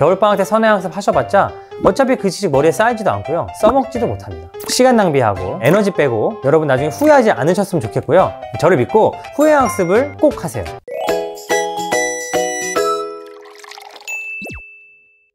겨울방학 때선행학습 하셔봤자 어차피 그 지식 머리에 쌓이지도 않고요 써먹지도 못합니다 시간 낭비하고 에너지 빼고 여러분 나중에 후회하지 않으셨으면 좋겠고요 저를 믿고 후회 학습을 꼭 하세요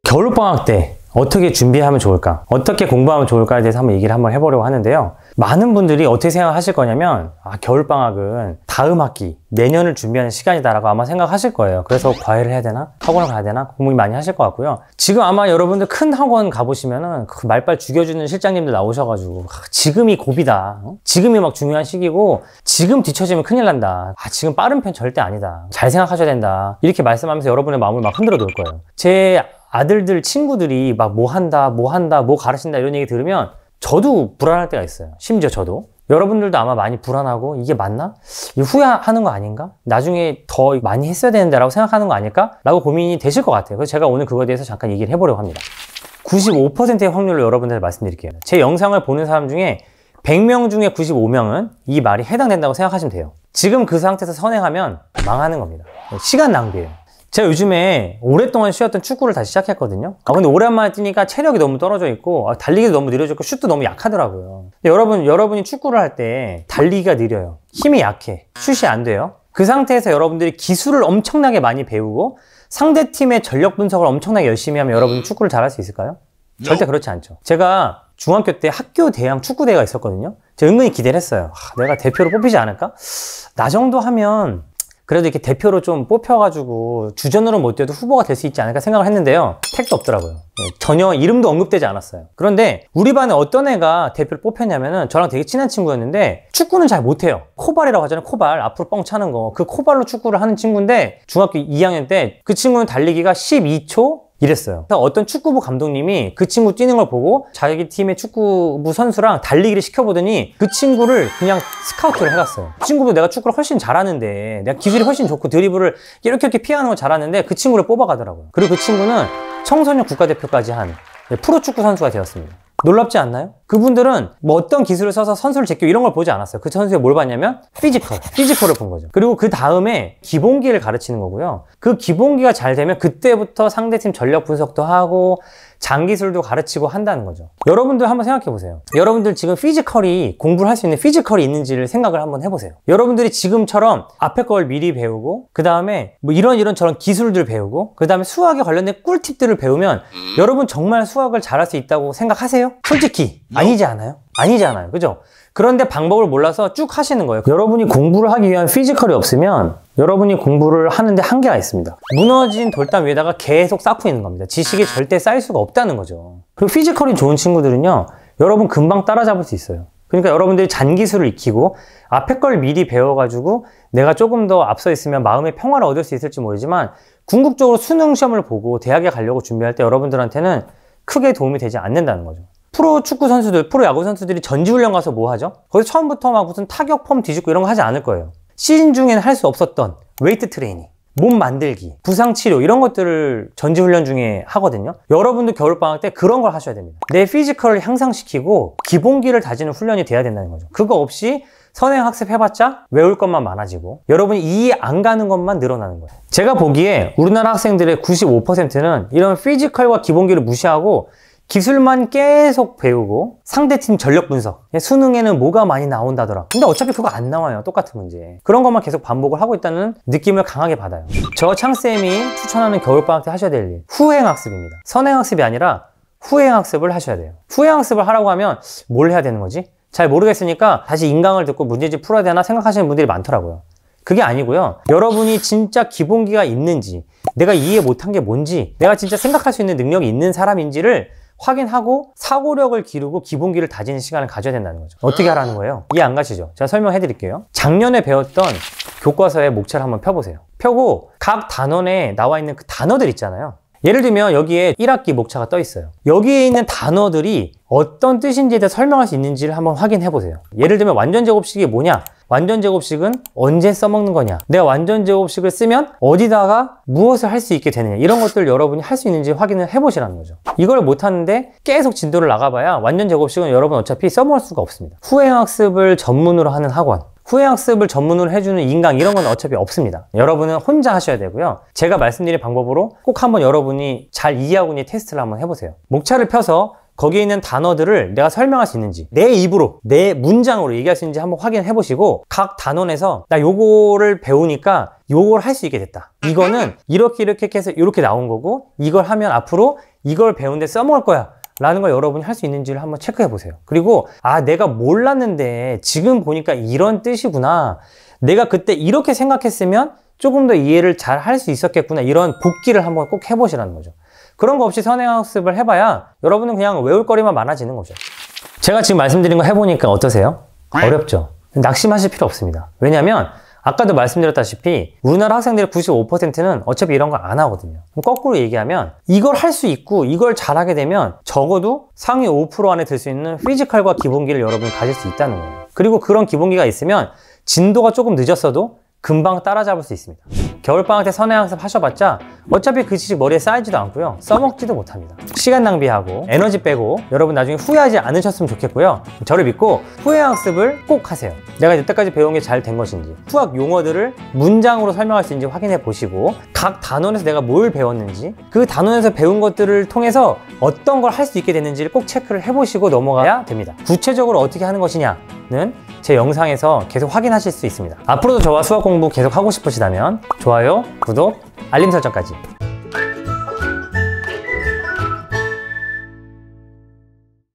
겨울방학 때 어떻게 준비하면 좋을까? 어떻게 공부하면 좋을까에 대해서 한번 얘기를 한번 해보려고 하는데요. 많은 분들이 어떻게 생각하실 거냐면 아, 겨울방학은 다음 학기 내년을 준비하는 시간이다라고 아마 생각하실 거예요 그래서 네. 과외를 해야 되나 학원을 가야 되나 고민 많이 하실 것 같고요 지금 아마 여러분들 큰 학원 가보시면은 그 말빨 죽여주는 실장님들 나오셔가지고 아, 지금이 고비다 어? 지금이 막 중요한 시기고 지금 뒤처지면 큰일 난다 아 지금 빠른 편 절대 아니다 잘 생각하셔야 된다 이렇게 말씀하면서 여러분의 마음을 막 흔들어 놓을 거예요 제 아들들 친구들이 막 뭐 한다 뭐 한다 뭐 가르친다 이런 얘기 들으면 저도 불안할 때가 있어요 심지어 저도 여러분들도 아마 많이 불안하고 이게 맞나? 이 후회하는 거 아닌가? 나중에 더 많이 했어야 되는데 라고 생각하는 거 아닐까? 라고 고민이 되실 것 같아요. 그래서 제가 오늘 그거에 대해서 잠깐 얘기를 해보려고 합니다. 95%의 확률로 여러분들한테 말씀드릴게요. 제 영상을 보는 사람 중에 100명 중에 95명은 이 말이 해당된다고 생각하시면 돼요. 지금 그 상태에서 선행하면 망하는 겁니다. 시간 낭비예요. 제가 요즘에 오랫동안 쉬었던 축구를 다시 시작했거든요. 아, 근데 오랜만에 뛰니까 체력이 너무 떨어져 있고, 아, 달리기도 너무 느려졌고, 슛도 너무 약하더라고요. 여러분, 여러분이 축구를 할 때 달리기가 느려요. 힘이 약해. 슛이 안 돼요. 그 상태에서 여러분들이 기술을 엄청나게 많이 배우고, 상대팀의 전력 분석을 엄청나게 열심히 하면 여러분 축구를 잘할 수 있을까요? 네. 절대 그렇지 않죠. 제가 중학교 때 학교 대항 축구대회가 있었거든요. 제가 은근히 기대를 했어요. 아, 내가 대표로 뽑히지 않을까? 나 정도 하면 그래도 이렇게 대표로 좀 뽑혀가지고 주전으로 못 돼도 후보가 될 수 있지 않을까 생각을 했는데요. 택도 없더라고요. 네, 전혀 이름도 언급되지 않았어요. 그런데 우리 반에 어떤 애가 대표를 뽑혔냐면은 저랑 되게 친한 친구였는데 축구는 잘 못해요. 코발이라고 하잖아요. 코발. 앞으로 뻥 차는 거. 그 코발로 축구를 하는 친구인데 중학교 2학년 때 그 친구는 달리기가 12초 이랬어요. 어떤 축구부 감독님이 그 친구 뛰는 걸 보고 자기 팀의 축구부 선수랑 달리기를 시켜보더니 그 친구를 그냥 스카우트를 해갔어요. 그 친구도 내가 축구를 훨씬 잘하는데 내가 기술이 훨씬 좋고 드리블을 이렇게 이렇게 피하는 걸 잘하는데 그 친구를 뽑아가더라고요. 그리고 그 친구는 청소년 국가대표까지 한 프로축구 선수가 되었습니다. 놀랍지 않나요? 그분들은 뭐 어떤 기술을 써서 선수를 제껴 이런 걸 보지 않았어요. 그 선수의 뭘 봤냐면 피지컬, 피지컬을 본 거죠. 그리고 그 다음에 기본기를 가르치는 거고요. 그 기본기가 잘 되면 그때부터 상대팀 전력 분석도 하고 장기술도 가르치고 한다는 거죠. 여러분들 한번 생각해 보세요. 여러분들 지금 피지컬이 공부를 할 수 있는 피지컬이 있는지를 생각을 한번 해보세요. 여러분들이 지금처럼 앞에 걸 미리 배우고 그 다음에 뭐 이런 이런 저런 기술들 배우고 그 다음에 수학에 관련된 꿀팁들을 배우면 음. 여러분 정말 수학을 잘할 수 있다고 생각하세요? 솔직히 아, 아니지 않아요? 아니잖아요. 그죠? 그런데 방법을 몰라서 쭉 하시는 거예요. 여러분이 공부를 하기 위한 피지컬이 없으면 여러분이 공부를 하는데 한계가 있습니다. 무너진 돌담 위에다가 계속 쌓고 있는 겁니다. 지식이 아. 절대 쌓일 수가 없다는 거죠. 그리고 피지컬이 좋은 친구들은요. 여러분 금방 따라잡을 수 있어요. 그러니까 여러분들이 잔기술을 익히고 앞에 걸 미리 배워가지고 내가 조금 더 앞서 있으면 마음의 평화를 얻을 수 있을지 모르지만 궁극적으로 수능 시험을 보고 대학에 가려고 준비할 때 여러분들한테는 크게 도움이 되지 않는다는 거죠. 프로 축구 선수들, 프로 야구 선수들이 전지훈련 가서 뭐 하죠? 거기서 처음부터 막 무슨 타격 폼 뒤집고 이런 거 하지 않을 거예요. 시즌 중에는 할 수 없었던 웨이트 트레이닝, 몸 만들기, 부상 치료 이런 것들을 전지훈련 중에 하거든요. 여러분도 겨울방학 때 그런 걸 하셔야 됩니다. 내 피지컬을 향상시키고 기본기를 다지는 훈련이 돼야 된다는 거죠. 그거 없이 선행 학습해봤자 외울 것만 많아지고 여러분이 이해 안 가는 것만 늘어나는 거예요. 제가 보기에 우리나라 학생들의 95%는 이런 피지컬과 기본기를 무시하고 기술만 계속 배우고 상대팀 전력 분석 예, 수능에는 뭐가 많이 나온다더라 근데 어차피 그거 안 나와요 똑같은 문제 그런 것만 계속 반복을 하고 있다는 느낌을 강하게 받아요 저 창쌤이 추천하는 겨울방학 때 하셔야 될 일 후행학습입니다 선행학습이 아니라 후행학습을 하셔야 돼요 후행학습을 하라고 하면 뭘 해야 되는 거지? 잘 모르겠으니까 다시 인강을 듣고 문제집 풀어야 되나 생각하시는 분들이 많더라고요 그게 아니고요 여러분이 진짜 기본기가 있는지 내가 이해 못한 게 뭔지 내가 진짜 생각할 수 있는 능력이 있는 사람인지를 확인하고 사고력을 기르고 기본기를 다지는 시간을 가져야 된다는 거죠. 어떻게 하라는 아. 거예요? 이해 안 가시죠? 제가 설명해 드릴게요. 작년에 배웠던 교과서에 목차를 한번 펴보세요. 펴고 각 단원에 나와 있는 그 단어들 있잖아요. 예를 들면 여기에 1학기 목차가 떠 있어요. 여기에 있는 단어들이 어떤 뜻인지에 대해 설명할 수 있는지를 한번 확인해 보세요. 예를 들면 완전제곱식이 뭐냐? 완전 제곱식은 언제 써먹는 거냐 내가 완전 제곱식을 쓰면 어디다가 무엇을 할 수 있게 되느냐 이런 것들 여러분이 할 수 있는지 확인을 해보시라는 거죠 이걸 못하는데 계속 진도를 나가봐야 완전 제곱식은 여러분 어차피 써먹을 수가 없습니다 후행학습을 전문으로 하는 학원 후회학습을 전문으로 해주는 인강 이런 건 어차피 없습니다 여러분은 혼자 하셔야 되고요 제가 말씀드린 방법으로 꼭 한번 여러분이 잘 이해하고 있는 테스트를 한번 해보세요 목차를 펴서 거기에 있는 단어들을 내가 설명할 수 있는지 내 입으로 내 문장으로 얘기할 수 있는지 한번 확인해 보시고 각 단원에서 나 요거를 배우니까 요걸 할 수 있게 됐다 이거는 이렇게 이렇게 해서 이렇게 나온 거고 이걸 하면 앞으로 이걸 배운데 써먹을 거야 라는 걸 여러분이 할 수 있는지를 한번 체크해 보세요 그리고 아 내가 몰랐는데 지금 보니까 이런 뜻이구나 내가 그때 이렇게 생각했으면 조금 더 이해를 잘 할 수 있었겠구나 이런 복기를 한번 꼭 해보시라는 거죠 그런 거 없이 선행학습을 해봐야 여러분은 그냥 외울 거리만 많아지는 거죠. 제가 지금 말씀드린 거 해보니까 어떠세요? 어렵죠? 낙심하실 필요 없습니다. 왜냐면 하 아까도 말씀드렸다시피 우리나라 학생들의 95%는 어차피 이런 거 안 하거든요. 거꾸로 얘기하면 이걸 할 수 있고 이걸 잘하게 되면 적어도 상위 5% 안에 들 수 있는 피지컬과 기본기를 여러분이 가질 수 있다는 거예요. 그리고 그런 기본기가 있으면 진도가 조금 늦었어도 금방 따라잡을 수 있습니다. 겨울방학 때선행학습 하셔봤자 어차피 그 지식 머리에 쌓이지도 않고요 써먹지도 못합니다 시간 낭비하고 에너지 빼고 여러분 나중에 후회하지 않으셨으면 좋겠고요 저를 믿고 후회학습을 꼭 하세요 내가 여태까지 배운 게 잘 된 것인지 수학 용어들을 문장으로 설명할 수 있는지 확인해 보시고 각 단원에서 내가 뭘 배웠는지 그 단원에서 배운 것들을 통해서 어떤 걸 할 수 있게 됐는지를 꼭 체크를 해보시고 넘어가야 됩니다 구체적으로 어떻게 하는 것이냐는 제 영상에서 계속 확인하실 수 있습니다. 앞으로도 저와 수학 공부 계속 하고 싶으시다면 좋아요, 구독, 알림 설정까지